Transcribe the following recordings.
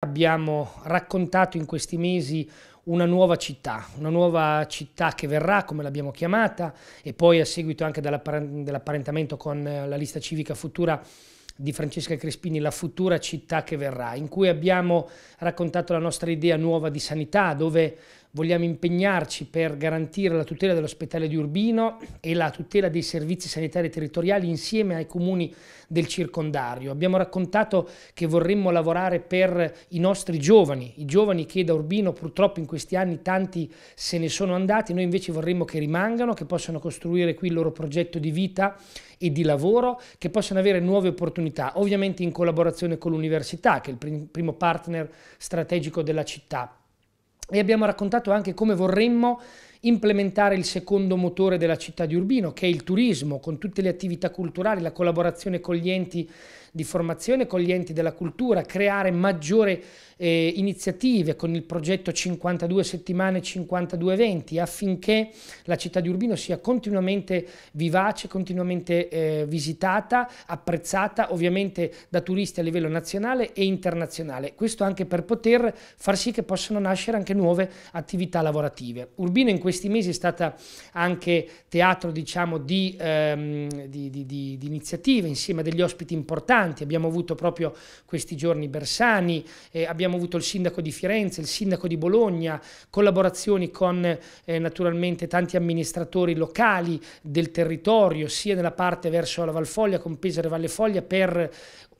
Abbiamo raccontato in questi mesi una nuova città, una nuova città che verrà, come l'abbiamo chiamata, e poi a seguito anche dell'apparentamento con eh, la lista civica futura di Francesca Crespini, la futura città che verrà, in cui abbiamo raccontato la nostra idea nuova di sanità, dove vogliamo impegnarci per garantire la tutela dell'ospedale di Urbino e la tutela dei servizi sanitari territoriali insieme ai comuni del circondario. Abbiamo raccontato che vorremmo lavorare per i nostri giovani, i giovani che da Urbino purtroppo in questi anni tanti se ne sono andati, noi invece vorremmo che rimangano, che possano costruire qui il loro progetto di vita e di lavoro, che possano avere nuove opportunità, ovviamente in collaborazione con l'università che è il primo partner strategico della città e abbiamo raccontato anche come vorremmo implementare il secondo motore della città di Urbino, che è il turismo, con tutte le attività culturali, la collaborazione con gli enti di formazione, con gli enti della cultura, creare maggiori eh, iniziative con il progetto 52 settimane 52 eventi affinché la città di Urbino sia continuamente vivace, continuamente eh, visitata, apprezzata ovviamente da turisti a livello nazionale e internazionale. Questo anche per poter far sì che possano nascere anche nuove attività lavorative. Urbino in questi mesi è stata anche teatro diciamo, di, ehm, di, di, di, iniziative insieme a degli ospiti importanti. Abbiamo avuto proprio questi giorni Bersani, eh, abbiamo avuto il sindaco di Firenze, il sindaco di Bologna, collaborazioni con eh, naturalmente tanti amministratori locali del territorio, sia nella parte verso la Valfoglia, con Pesaro e Valle Foglia, per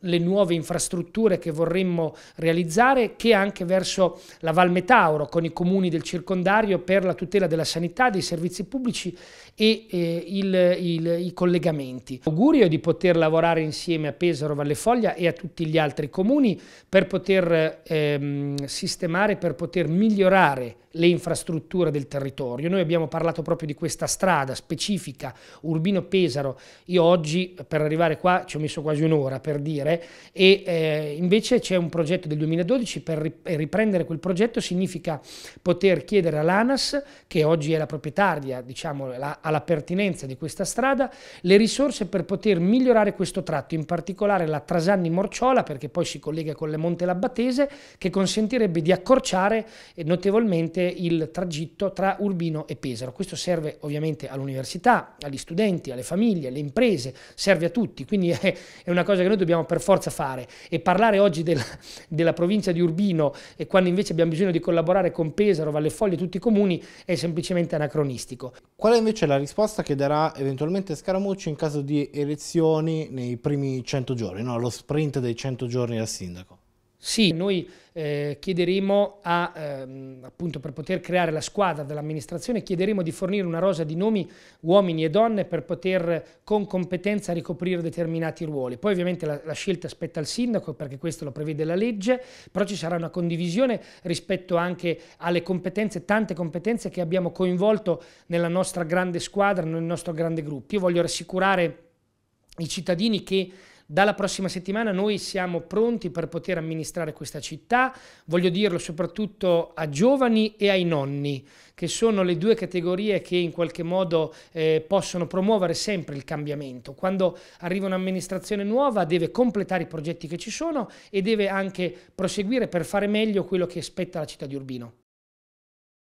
le nuove infrastrutture che vorremmo realizzare, che anche verso la Valme Tauro, con i comuni del circondario per la tutela della della sanità, dei servizi pubblici e eh, il, il, i collegamenti. L'augurio è di poter lavorare insieme a Pesaro, Valle Foglia e a tutti gli altri comuni per poter ehm, sistemare, per poter migliorare le infrastrutture del territorio. Noi abbiamo parlato proprio di questa strada specifica Urbino-Pesaro. Io oggi per arrivare qua ci ho messo quasi un'ora per dire e eh, invece c'è un progetto del 2012 per riprendere quel progetto significa poter chiedere all'ANAS che oggi è la proprietaria, diciamo, la, alla pertinenza di questa strada, le risorse per poter migliorare questo tratto, in particolare la Trasanni-Morciola, perché poi si collega con le Monte Labbatese, che consentirebbe di accorciare eh, notevolmente il tragitto tra Urbino e Pesaro. Questo serve ovviamente all'università, agli studenti, alle famiglie, alle imprese, serve a tutti, quindi è, è una cosa che noi dobbiamo per forza fare e parlare oggi del, della provincia di Urbino e quando invece abbiamo bisogno di collaborare con Pesaro, Valle Foglia e tutti i comuni è semplicemente semplicemente anacronistico. Qual è invece la risposta che darà eventualmente Scaramucci in caso di elezioni nei primi 100 giorni, no? lo sprint dei 100 giorni al sindaco? Sì, noi eh, chiederemo a, ehm, appunto per poter creare la squadra dell'amministrazione, chiederemo di fornire una rosa di nomi uomini e donne per poter con competenza ricoprire determinati ruoli. Poi ovviamente la, la scelta spetta al sindaco perché questo lo prevede la legge, però ci sarà una condivisione rispetto anche alle competenze, tante competenze che abbiamo coinvolto nella nostra grande squadra, nel nostro grande gruppo. Io voglio rassicurare i cittadini che dalla prossima settimana noi siamo pronti per poter amministrare questa città, voglio dirlo soprattutto a giovani e ai nonni, che sono le due categorie che in qualche modo eh, possono promuovere sempre il cambiamento. Quando arriva un'amministrazione nuova deve completare i progetti che ci sono e deve anche proseguire per fare meglio quello che spetta alla città di Urbino.